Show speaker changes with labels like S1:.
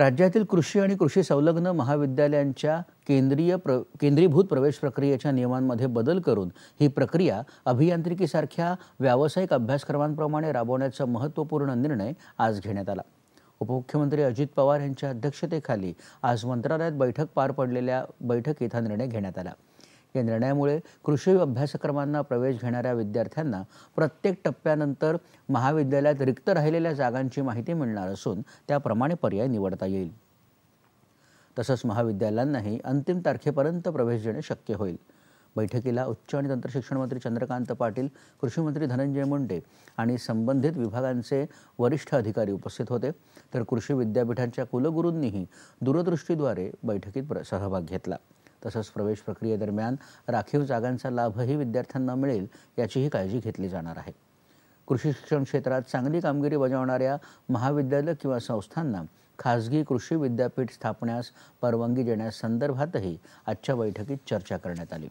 S1: राज्यातील कृषी आणि कृषी संलग्न महाविद्यालयांच्या केंद्रीय प्र केंद्रीभूत प्रवेश प्रक्रियेच्या नियमांमध्ये बदल करून ही प्रक्रिया अभियांत्रिकीसारख्या व्यावसायिक अभ्यासक्रमांप्रमाणे राबवण्याचा महत्त्वपूर्ण निर्णय आज घेण्यात आला उपमुख्यमंत्री अजित पवार यांच्या अध्यक्षतेखाली आज मंत्रालयात बैठक पार पडलेल्या बैठकीत हा निर्णय घेण्यात आला या निर्णयामुळे कृषी अभ्यासक्रमांना प्रवेश घेणाऱ्या विद्यार्थ्यांना प्रत्येक टप्प्यानंतर महाविद्यालयात रिक्त राहिलेल्या जागांची माहिती मिळणार असून त्याप्रमाणे पर्याय निवडता येईल तसंच महाविद्यालयांनाही अंतिम तारखेपर्यंत प्रवेश देणे शक्य होईल बैठकीला उच्च आणि तंत्रशिक्षण मंत्री चंद्रकांत पाटील कृषी मंत्री धनंजय मुंडे आणि संबंधित विभागांचे वरिष्ठ अधिकारी उपस्थित होते तर कृषी विद्यापीठांच्या कुलगुरूंनीही दूरदृष्टीद्वारे बैठकीत सहभाग घेतला तसंच प्रवेश प्रक्रियेदरम्यान राखीव जागांचा लाभही विद्यार्थ्यांना मिळेल याचीही काळजी घेतली जाणार आहे कृषी शिक्षण क्षेत्रात चांगली कामगिरी बजावणाऱ्या महाविद्यालय किंवा संस्थांना खाजगी कृषी विद्यापीठ स्थापण्यास परवानगी देण्यासंदर्भातही आजच्या बैठकीत चर्चा करण्यात आली